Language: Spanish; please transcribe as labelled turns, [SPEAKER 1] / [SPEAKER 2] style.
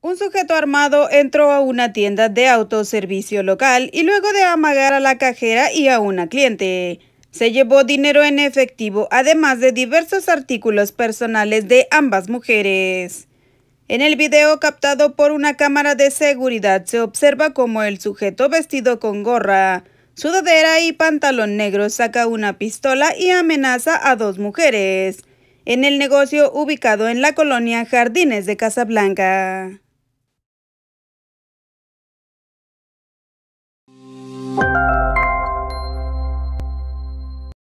[SPEAKER 1] Un sujeto armado entró a una tienda de autoservicio local y luego de amagar a la cajera y a una cliente. Se llevó dinero en efectivo, además de diversos artículos personales de ambas mujeres. En el video captado por una cámara de seguridad se observa como el sujeto vestido con gorra, sudadera y pantalón negro saca una pistola y amenaza a dos mujeres en el negocio ubicado en la colonia Jardines de Casablanca.